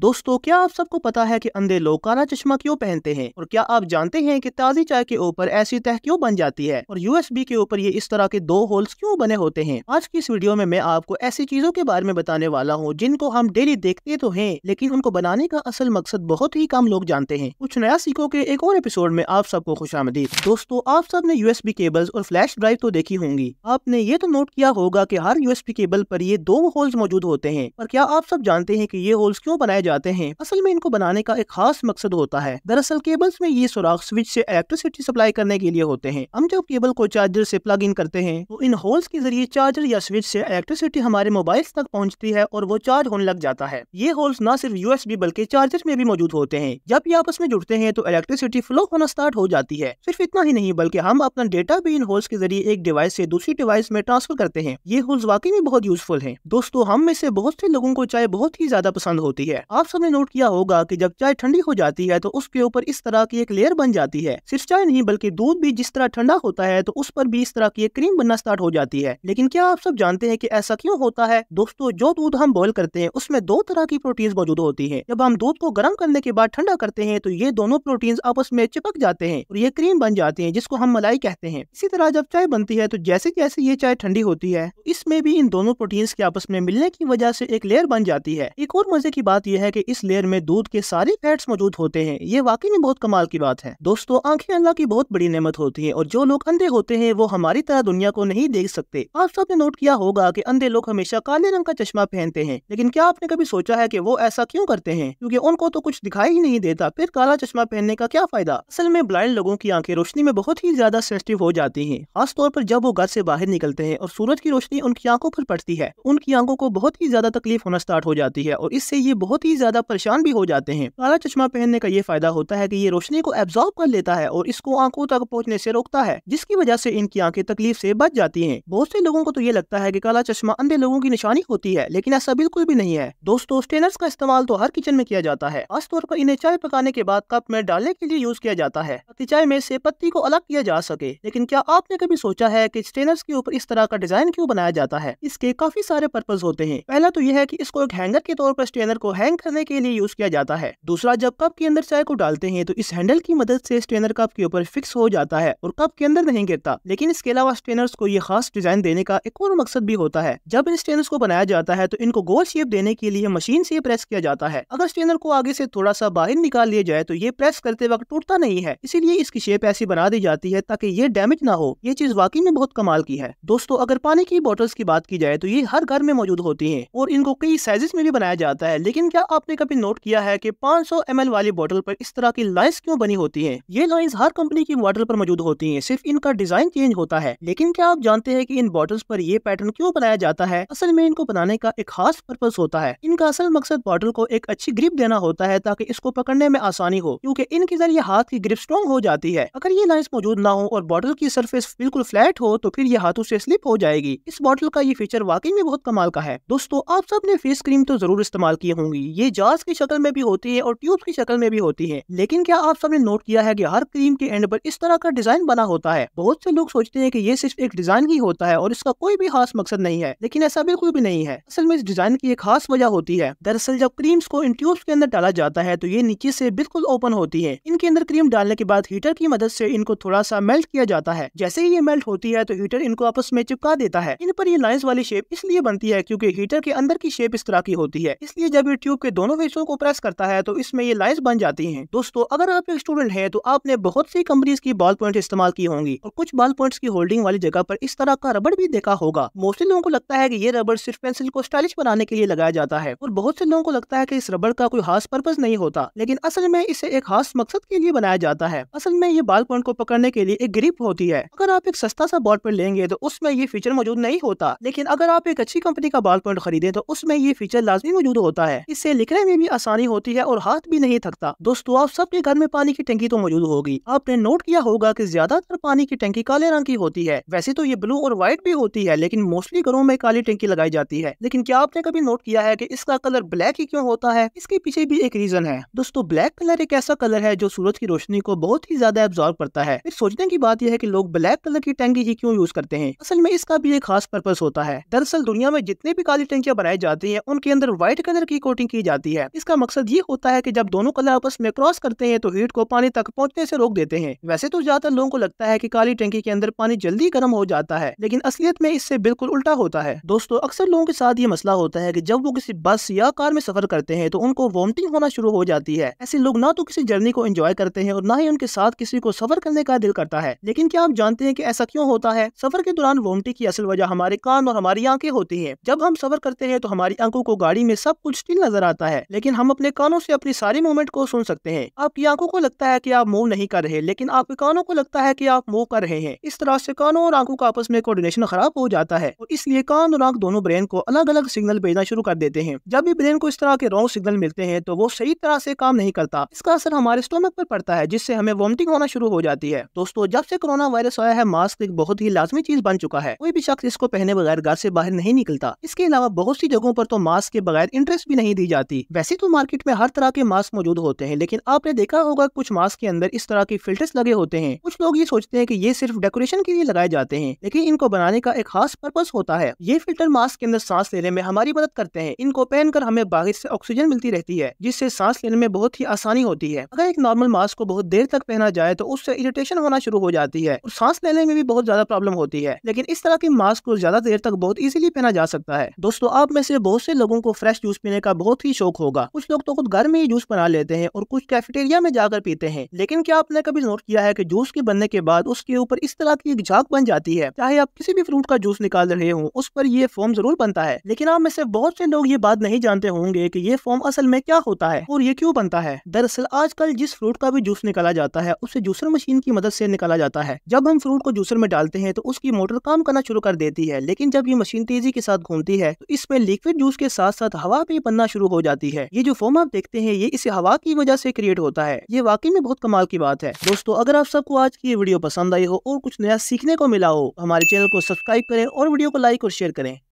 दोस्तों क्या आप सबको पता है कि अंधे लोग काला चश्मा क्यों पहनते हैं और क्या आप जानते हैं कि ताजी चाय के ऊपर ऐसी तह क्यों बन जाती है और यूएसबी के ऊपर ये इस तरह के दो होल्स क्यों बने होते हैं आज की इस वीडियो में मैं आपको ऐसी चीजों के बारे में बताने वाला हूँ जिनको हम डेली देखते तो है लेकिन उनको बनाने का असल मकसद बहुत ही कम लोग जानते हैं कुछ नया सीखो के एक और एपिसोड में आप सबको खुश दोस्तों आप सब ने यूएसबी केबल्स और फ्लैश ड्राइव तो देखी होंगी आपने ये तो नोट किया होगा की हर यूएसबी केबल पर ये दो होल्स मौजूद होते हैं और क्या आप सब जानते हैं की ये होल्स क्यों बनाए जाते हैं असल में इनको बनाने का एक खास मकसद होता है दरअसल केबल्स में ये सुराख स्विच से इलेक्ट्रिसिटी सप्लाई करने के लिए होते हैं हम जब केबल को चार्जर से प्लग इन करते हैं तो इन होल्स के जरिए चार्जर या स्विच से इलेक्ट्रिसिटी हमारे मोबाइल तक पहुँचती है और वो चार्ज होने लग जाता है ये होल्स न सिर्फ यूएसबी बल्कि चार्जर में भी मौजूद होते हैं जब ये आपस में जुड़ते हैं तो इलेक्ट्रिसिटी फ्लो होना स्टार्ट हो जाती है सिर्फ इतना ही नहीं बल्कि हम अपना डेटा भी इन होल्स के जरिए एक डिवाइस से दूसरी डिवाइस में ट्रांसफर करते हैं ये होल्स वाकई में बहुत यूजफुल है दोस्तों हम में से बहुत से लोगों को चाय बहुत ही ज्यादा पसंद होती है आप सबने नोट किया होगा कि जब चाय ठंडी हो जाती है तो उसके ऊपर इस तरह की एक लेयर बन जाती है सिर्फ चाय नहीं बल्कि दूध भी जिस तरह ठंडा होता है तो उस पर भी इस तरह की एक क्रीम बनना स्टार्ट हो जाती है लेकिन क्या आप सब जानते हैं की ऐसा क्यों होता है दोस्तों जो दूध हम बॉयल करते हैं उसमें दो तरह की प्रोटीन मौजूद होती है जब हम दूध को गर्म करने के बाद ठंडा करते हैं तो ये दोनों प्रोटीन आपस में चिपक जाते हैं और ये क्रीम बन जाती है जिसको हम मलाई कहते हैं इसी तरह जब चाय बनती है तो जैसे जैसे ये चाय ठंडी होती है तो इसमें भी इन दोनों प्रोटीन्स के आपस में मिलने की वजह से एक लेयर बन जाती है एक और मजे की बात यह यह है कि इस लेयर में दूध के सारे फैट्स मौजूद होते हैं ये वाकई में बहुत कमाल की बात है दोस्तों आंखें अल्लाह की बहुत बड़ी नेमत होती है और जो लोग अंधे होते हैं वो हमारी तरह दुनिया को नहीं देख सकते आप सबने नोट किया होगा की अंधे लोग हमेशा काले रंग का चश्मा पहनते हैं लेकिन क्या आपने कभी सोचा है की वो ऐसा क्यूँ करते हैं क्यूँकी उनको तो कुछ दिखाई ही नहीं देता फिर काला चश्मा पहनने का क्या फायदा असल में ब्लाइंड लोगों की आंखें रोशनी में बहुत ही ज्यादा सेंसिटिव हो जाती है खासतौर पर जब वो घर से बाहर निकलते हैं और सूरज की रोशनी उनकी आंखों पर पड़ती है उनकी आंखों को बहुत ही ज्यादा तकलीफ होना स्टार्ट हो जाती है और इससे ये बहुत ही काफी ज्यादा परेशान भी हो जाते हैं काला चश्मा पहनने का ये फायदा होता है की ये रोशनी को एब्जॉर्ब कर लेता है और इसको आंखों तक पहुँचने से रोकता है जिसकी वजह से इनकी आंखें तकलीफ से बच जाती है बहुत से लोगों को तो ये लगता है की काला चश्मा अंधे लोगों की निशानी होती है लेकिन ऐसा बिल्कुल भी नहीं है दोस्तों स्टेनर्स का इस्तेमाल तो हर किचन में किया जाता है खासतौर पर इन्हें चाय पकाने के बाद कप में डालने के लिए यूज किया जाता है ताकि चाय में से पत्ती को अलग किया जा सके लेकिन क्या आपने कभी सोचा है कि स्टेनर्स के ऊपर इस तरह का डिजाइन क्यों बनाया जाता है इसके काफी सारे पर्पज होते हैं पहला तो यह है की इसको एक हैंगर के तौर पर स्टेनर को हैंग स्ट्रेन करने के लिए यूज किया जाता है दूसरा जब कप के अंदर चाय को डालते हैं तो इस हैंडल की मदद से स्ट्रेनर कप के ऊपर फिक्स हो जाता है और कप के अंदर नहीं गिरता लेकिन इसके अलावा स्ट्रेनर्स को ये खास डिजाइन देने का एक और मकसद भी होता है जब इन स्ट्रेनर्स को बनाया जाता है तो इनको गोल शेप देने के लिए मशीन से प्रेस किया जाता है अगर स्ट्रेनर को आगे से थोड़ा सा बाहर निकाल लिया जाए तो ये प्रेस करते वक्त टूटता नहीं है इसीलिए इसकी शेप ऐसी बना दी जाती है ताकि ये डैमेज ना हो ये चीज वाकई में बहुत कमाल की है दोस्तों अगर पानी की बॉटल्स की बात की जाए तो ये हर घर में मौजूद होती है और इनको कई साइजेस में भी बनाया जाता है लेकिन क्या आपने कभी नोट किया है कि 500 ml वाली बोतल पर इस तरह की लाइन्स क्यों बनी होती हैं? ये लाइन्स हर कंपनी की बॉटल पर मौजूद होती हैं, सिर्फ इनका डिजाइन चेंज होता है लेकिन क्या आप जानते हैं कि इन बॉटल्स पर ये पैटर्न क्यों बनाया जाता है असल में इनको बनाने का एक खास पर्पज होता है इनका असल मकसद बॉटल को एक अच्छी ग्रिप देना होता है ताकि इसको पकड़ने में आसानी हो क्यूँकी इनके जरिए हाथ की ग्रिप स्ट्रॉन्ग हो जाती है अगर ये लाइन्स मौजूद ना हो और बॉटल की सर्फेस बिल्कुल फ्लैट हो तो फिर ये हाथों ऐसी स्लिप हो जाएगी इस बॉटल का ये फीचर वाकई में बहुत कमाल का है दोस्तों आप सबने फेस क्रीम तो जरूर इस्तेमाल की होंगी ये जार्स की शक्ल में भी होती है और ट्यूब की शक्ल में भी होती है लेकिन क्या आप सबने नोट किया है कि हर क्रीम के एंड पर इस तरह का डिजाइन बना होता है बहुत से लोग सोचते हैं कि ये सिर्फ एक डिजाइन ही होता है और इसका कोई भी खास मकसद नहीं है लेकिन ऐसा बिल्कुल भी नहीं है असल में इस डिजाइन की एक खास वजह होती है दरअसल जब क्रीम्स को इन ट्यूब्स के अंदर डाला जाता है तो ये नीचे से बिल्कुल ओपन होती है इनके अंदर क्रीम डालने के बाद हीटर की मदद से इनको थोड़ा सा मेल्ट किया जाता है जैसे ही ये मेल्ट होती है तो हीटर इनको आपस में चिपका देता है इन पर ये लाइन्स वाली शेप इसलिए बनती है क्योंकि हीटर के अंदर की शेप इस तरह की होती है इसलिए जब ये ट्यूब पे दोनों फेसों को प्रेस करता है तो इसमें ये लाइन बन जाती है दोस्तों अगर आप एक स्टूडेंट है तो आपने बहुत सी कंपनीज की बॉल पॉइंट इस्तेमाल की होंगी और कुछ बॉल पॉइंट की होल्डिंग वाली जगह पर इस तरह का रबड़ भी देखा होगा मोस्टली लोगों को लगता है की ये रबड़ सिर्फ पेंसिल को स्टाइलिश बनाने के लिए लगाया जाता है और बहुत से लोगों को लगता है की इस रबड़ का कोई खास पर्पज नहीं होता लेकिन असल में इसे एक खास मकसद के लिए बनाया जाता है असल में ये बॉल पॉइंट को पकड़ने के लिए एक ग्रिप होती है अगर आप एक सस्ता सा बॉल पॉइंट लेंगे तो उसमें ये फीचर मौजूद नहीं होता लेकिन अगर आप एक अच्छी कंपनी का बॉल पॉइंट खरीदें तो उसमें ये फीचर लाजमी मौजूद होता है इससे लिखने में भी आसानी होती है और हाथ भी नहीं थकता दोस्तों आप सबके घर में पानी की टंकी तो मौजूद होगी आपने नोट किया होगा कि ज्यादातर पानी की टंकी काले रंग की होती है वैसे तो ये ब्लू और व्हाइट भी होती है लेकिन मोस्टली घरों में काली टंकी लगाई जाती है लेकिन क्या आपने कभी नोट किया है की इसका कलर ब्लैक ही क्यों होता है इसके पीछे भी एक रीजन है दोस्तों ब्लैक कलर एक ऐसा कलर है जो सूरज की रोशनी को बहुत ही ज्यादा एब्जॉर्व करता है फिर सोचने की बात यह है की लोग ब्लैक कलर की टंकी ही क्यों यूज करते हैं असल में इसका भी एक खास पर्पज होता है दरअसल दुनिया में जितने भी काली टंकियाँ बनाई जाती है उनके अंदर व्हाइट कलर की कोटिंग की जाती है इसका मकसद ये होता है की जब दोनों कलर आपस में क्रॉस करते हैं तो हीट को पानी तक पहुँचने से रोक देते हैं वैसे तो ज्यादातर लोगों को लगता है की काली टंकी के अंदर पानी जल्दी गर्म हो जाता है लेकिन असलियत में इससे बिल्कुल उल्टा होता है दोस्तों अक्सर लोगों के साथ ये मसला होता है की जब वो किसी बस या कार में सफर करते हैं तो उनको वॉमिटिंग होना शुरू हो जाती है ऐसे लोग ना तो किसी जर्नी को एंजॉय करते हैं और ना ही उनके साथ किसी को सफर करने का दिल करता है लेकिन क्या आप जानते हैं कि ऐसा क्यों होता है सफर के दौरान वोमटी की असल वजह हमारे कान और हमारी आंखें होती हैं जब हम सफर करते हैं तो हमारी आंखों को गाड़ी में सब कुछ स्टिल नजर आता है लेकिन हम अपने कानों से अपनी सारी मूवमेंट को सुन सकते हैं आपकी आंखों को लगता है की आप मूव नहीं कर रहे लेकिन आपके कानों को लगता है की आप मूव कर रहे हैं इस तरह से कानों और आंखों का आपस में कोऑर्डिनेशन खराब हो जाता है और इसलिए कान और आंख दोनों ब्रेन को अलग अलग सिग्नल भेजना शुरू कर देते हैं जब भी ब्रेन को इस तरह के रॉन्ग सिग्नल मिलते हैं तो वो सही तरह से काम नहीं करता इसका असर हमारे स्टोमक पर पड़ता है जिससे हमें वॉमिटिंग होना शुरू हो जाती है दोस्तों जब से कोरोना वायरस आया है मास्क एक बहुत ही लाजमी चीज बन चुका है कोई भी शख्स इसको पहने बगैर घर से बाहर नहीं निकलता इसके अलावा बहुत सी जगहों पर तो मास्क के बगैर इंटरेस्ट भी नहीं दी जाती जाती वैसे तो मार्केट में हर तरह के मास्क मौजूद होते हैं लेकिन आपने देखा होगा कुछ मास्क के अंदर इस तरह के फिल्टर्स लगे होते हैं कुछ लोग ये सोचते हैं कि ये सिर्फ डेकोरेशन के लिए लगाए जाते हैं लेकिन इनको बनाने का एक खास पर्पज होता है ये फिल्टर मास्क के अंदर सांस लेने में हमारी मदद करते हैं इनको पहनकर हमें बाहर से ऑक्सीजन मिलती रहती है जिससे सांस लेने में बहुत ही आसानी होती है अगर एक नॉर्मल मास्क को बहुत देर तक पहना जाए तो उससे इरिटेशन होना शुरू हो जाती है और सांस लेने में भी बहुत ज्यादा प्रॉब्लम होती है लेकिन इस तरह के मास्क को ज्यादा देर तक बहुत इजिली पहना जा सकता है दोस्तों आप में से बहुत से लोगों को फ्रेश जूस पीने का बहुत ही काफी शौक होगा कुछ लोग तो खुद घर में ही जूस बना लेते हैं और कुछ कैफेटेरिया में जाकर पीते हैं लेकिन क्या आपने कभी नोट किया है की जूस के बनने के बाद उसके ऊपर इस तरह की एक झाक बन जाती है चाहे आप किसी भी फ्रूट का जूस निकाल रहे हो उस पर ये फॉर्म जरूर बनता है लेकिन आप में से बहुत से लोग ये बात नहीं जानते होंगे की ये फॉर्म असल में क्या होता है और ये क्यूँ बनता है दरअसल आजकल जिस फ्रूट का भी जूस निकाला जाता है उसे जूसर मशीन की मदद से निकाला जाता है जब हम फ्रूट को जूसर में डालते हैं तो उसकी मोटर काम करना शुरू कर देती है लेकिन जब ये मशीन तेजी के साथ घूमती है तो इसमें लिक्विड जूस के साथ साथ हवा भी बनना शुरू हो हो जाती है ये जो फॉर्म आप देखते हैं ये इस हवा की वजह से क्रिएट होता है ये वाकई में बहुत कमाल की बात है दोस्तों अगर आप सबको आज की ये वीडियो पसंद आई हो और कुछ नया सीखने को मिला हो हमारे चैनल को सब्सक्राइब करें और वीडियो को लाइक और शेयर करें